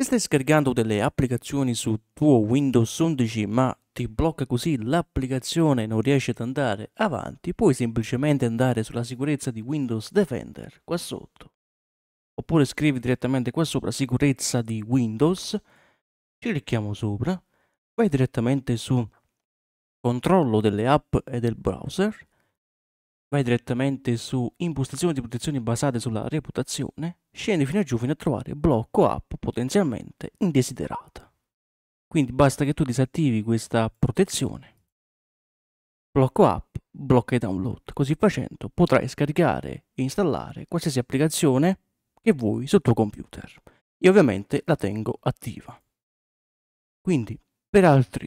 Se Stai scaricando delle applicazioni su tuo Windows 11 ma ti blocca così l'applicazione e non riesci ad andare avanti, puoi semplicemente andare sulla sicurezza di Windows Defender qua sotto. Oppure scrivi direttamente qua sopra sicurezza di Windows, clicchiamo sopra, vai direttamente su controllo delle app e del browser vai direttamente su impostazioni di protezione basate sulla reputazione, scendi fino a giù fino a trovare blocco app potenzialmente indesiderata. Quindi basta che tu disattivi questa protezione. Blocco app, blocca i download. Così facendo potrai scaricare e installare qualsiasi applicazione che vuoi sul tuo computer. Io ovviamente la tengo attiva. Quindi per altri